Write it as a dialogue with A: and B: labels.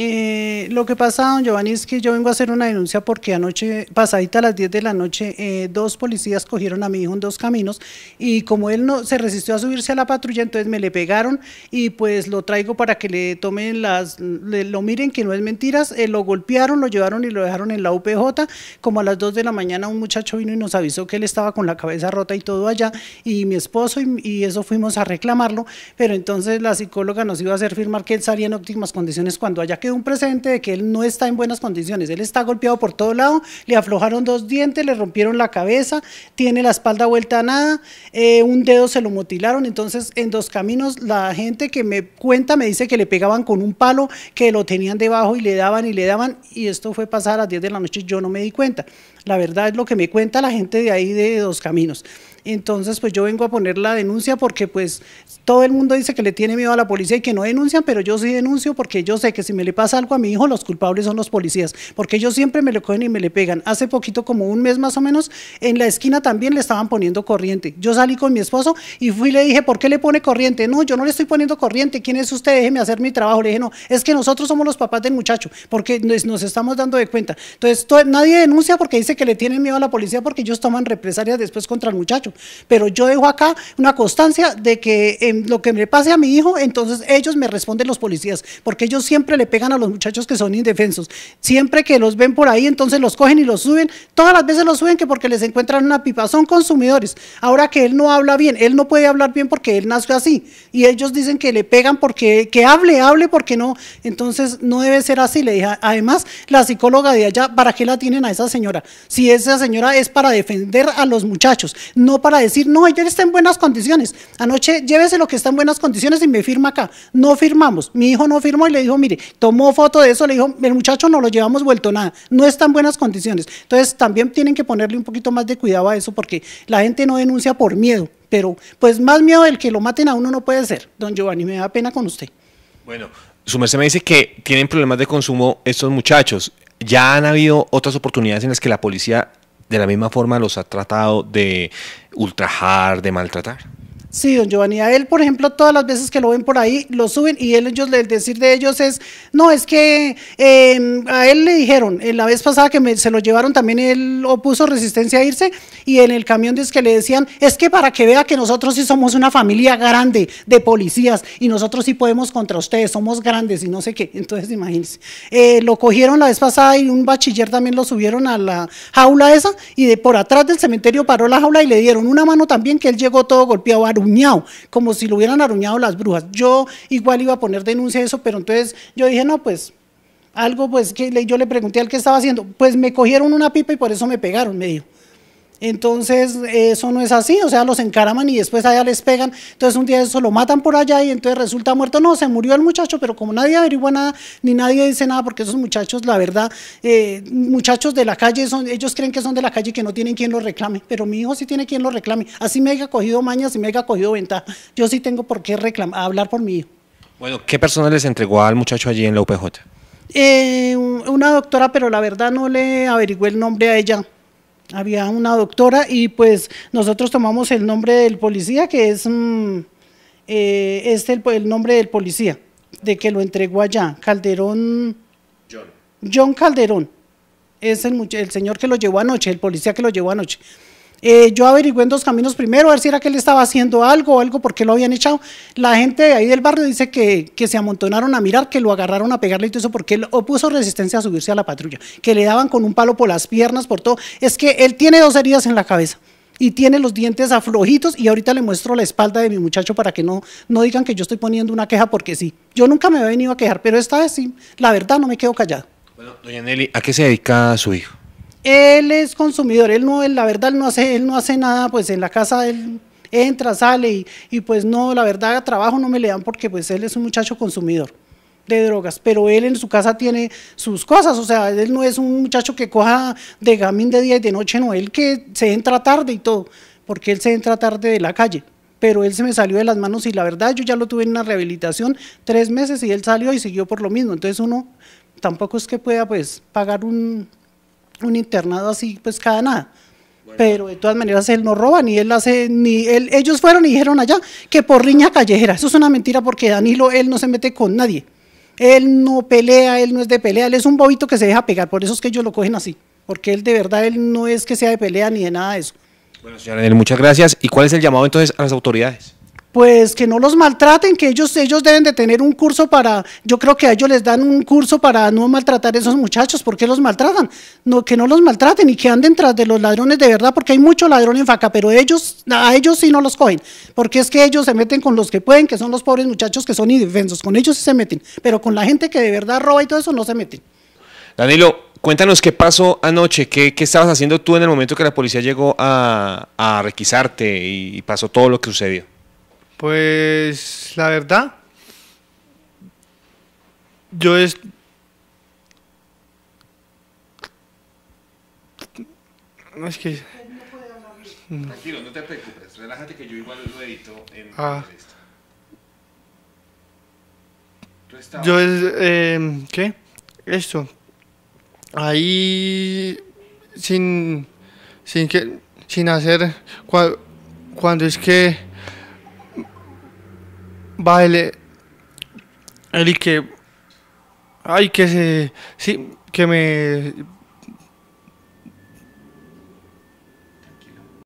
A: Eh, lo que pasa, don Giovanni, es que yo vengo a hacer una denuncia porque anoche, pasadita a las 10 de la noche, eh, dos policías cogieron a mi hijo en dos caminos y como él no se resistió a subirse a la patrulla, entonces me le pegaron y pues lo traigo para que le tomen las, lo miren que no es mentiras, eh, lo golpearon, lo llevaron y lo dejaron en la UPJ, como a las 2 de la mañana un muchacho vino y nos avisó que él estaba con la cabeza rota y todo allá y mi esposo y, eso fuimos a reclamarlo, pero entonces la psicóloga nos iba a hacer firmar que él salía en óptimas condiciones cuando haya que un presente de que él no está en buenas condiciones. Él está golpeado por todo lado, le aflojaron dos dientes, le rompieron la cabeza, tiene la espalda vuelta a nada, eh, un dedo se lo mutilaron. Entonces, en dos caminos, la gente que me cuenta me dice que le pegaban con un palo, que lo tenían debajo y le daban y le daban. Y esto fue pasar a las 10 de la noche, yo no me di cuenta. La verdad es lo que me cuenta la gente de ahí de dos caminos. Entonces, pues yo vengo a poner la denuncia porque pues todo el mundo dice que le tiene miedo a la policía y que no denuncian, pero yo sí denuncio porque yo sé que si me le pasa algo a mi hijo, los culpables son los policías, porque ellos siempre me lo cogen y me le pegan. Hace poquito, como un mes más o menos, en la esquina también le estaban poniendo corriente. Yo salí con mi esposo y fui y le dije, ¿por qué le pone corriente? No, yo no le estoy poniendo corriente, ¿quién es usted? Déjeme hacer mi trabajo. Le dije, no, es que nosotros somos los papás del muchacho, porque nos estamos dando de cuenta. Entonces, nadie denuncia porque dice que le tienen miedo a la policía porque ellos toman represalias después contra el muchacho. Pero yo dejo acá una constancia de que en lo que me pase a mi hijo, entonces ellos me responden los policías, porque ellos siempre le pegan a los muchachos que son indefensos. Siempre que los ven por ahí, entonces los cogen y los suben. Todas las veces los suben que porque les encuentran una pipa. Son consumidores. Ahora que él no habla bien, él no puede hablar bien porque él nació así. Y ellos dicen que le pegan porque que hable, hable porque no. Entonces no debe ser así. Le dije, además, la psicóloga de allá, ¿para qué la tienen a esa señora? Si esa señora es para defender a los muchachos, no para decir, no, ella está en buenas condiciones. Anoche llévese lo que está en buenas condiciones y me firma acá. No firmamos. Mi hijo no firmó y le dijo, mire, tomó foto de eso, le dijo, el muchacho no lo llevamos vuelto nada. No está en buenas condiciones. Entonces también tienen que ponerle un poquito más de cuidado a eso porque la gente no denuncia por miedo. Pero pues más miedo del que lo maten a uno no puede ser. Don Giovanni, me da pena con usted.
B: Bueno, su merced me dice que tienen problemas de consumo estos muchachos. ¿Ya han habido otras oportunidades en las que la policía de la misma forma los ha tratado de ultrajar, de maltratar.
A: Sí, don Giovanni, a él, por ejemplo, todas las veces que lo ven por ahí, lo suben y él, ellos, el decir de ellos es, no, es que em, a él le dijeron, en la vez pasada que se lo llevaron también, él opuso resistencia a irse y en el camión es que le decían, es que para que vea que nosotros sí somos una familia grande de policías y nosotros sí podemos contra ustedes, somos grandes y no sé qué, entonces imagínense. Eh, lo cogieron la vez pasada y un bachiller también lo subieron a la jaula esa y de por atrás del cementerio paró la jaula y le dieron una mano también que él llegó todo golpeado a como si lo hubieran arruñado las brujas. Yo igual iba a poner denuncia de eso, pero entonces yo dije, no, pues algo pues que yo le pregunté al que estaba haciendo, pues me cogieron una pipa y por eso me pegaron, me dijo. Entonces, eso no es así, o sea, los encaraman y después allá les pegan. Entonces, un día eso lo matan por allá y entonces resulta muerto. No, se murió el muchacho, pero como nadie averigua nada, ni nadie dice nada, porque esos muchachos, la verdad, eh, muchachos de la calle, son, ellos creen que son de la calle y que no tienen quien los reclame. Pero mi hijo sí tiene quien lo reclame. Así me haya cogido mañas y me haya cogido ventaja. Yo sí tengo por qué reclamar, hablar por mi hijo.
B: Bueno, ¿qué persona les entregó al muchacho allí en la UPJ?
A: Eh, una doctora, pero la verdad no le averigüé el nombre a ella había una doctora y pues nosotros tomamos el nombre del policía, que es este el, nombre del policía, de que lo entregó allá, Calderón. John. John Calderón. Es el señor que lo llevó anoche, el policía que lo llevó anoche. Eh, yo averigüé en dos caminos primero, a ver si era que él estaba haciendo algo o algo, porque lo habían echado. La gente ahí del barrio dice que, se amontonaron a mirar, que lo agarraron a pegarle y todo eso, porque él opuso resistencia a subirse a la patrulla, que le daban con un palo por las piernas, por todo. Es que él tiene dos heridas en la cabeza y tiene los dientes aflojitos y ahorita le muestro la espalda de mi muchacho para que no, no digan que yo estoy poniendo una queja porque sí. Yo nunca me he venido a quejar, pero esta vez sí, la verdad no me quedo callado.
B: Bueno, doña Nelly, ¿a qué se dedica su hijo?
A: él es consumidor, él no, la verdad, él no hace, él no hace nada, pues en la casa él entra, sale y, y, pues no, la verdad trabajo no me le dan porque pues él es un muchacho consumidor de drogas, pero él en su casa tiene sus cosas, o sea, él no es un muchacho que coja de gamín de día y de noche, no, él que se entra tarde y todo, porque él se entra tarde de la calle, pero él se me salió de las manos y la verdad yo ya lo tuve en una rehabilitación tres meses y él salió y siguió por lo mismo, entonces uno tampoco es que pueda pues pagar un, un internado así, pues cada nada. Pero de todas maneras él no roba, ni él hace, ni él, ellos fueron y dijeron allá que por riña callejera. Eso es una mentira porque Danilo, él no se mete con nadie. Él no pelea, él no es de pelea, él es un bobito que se deja pegar, por eso es que ellos lo cogen así, porque él de verdad, él no es que sea de pelea ni de nada de eso.
B: Bueno, señor Daniel, muchas gracias. ¿Y cuál es el llamado entonces a las autoridades?
A: pues que no los maltraten, que ellos, ellos deben de tener un curso para, yo creo que a ellos les dan un curso para no maltratar a esos muchachos, porque los maltratan, no, que no los maltraten y que anden tras de los ladrones de verdad, porque hay muchos ladrones en faca, pero ellos, a ellos sí no los cogen, porque es que ellos se meten con los que pueden, que son los pobres muchachos que son indefensos, con ellos sí se meten, pero con la gente que de verdad roba y todo eso no se meten.
B: Danilo, cuéntanos qué pasó anoche, qué, estabas haciendo tú en el momento que la policía llegó a, a requisarte y pasó todo lo que sucedió. Pues la verdad, yo es... No es que... Tranquilo, no te preocupes, relájate que yo igual lo edito en ah. Yo es... Eh, ¿Qué? Esto. Ahí... Sin... Sin que... Sin hacer... Cuando es que vale, el que, ay, que se, sí, que me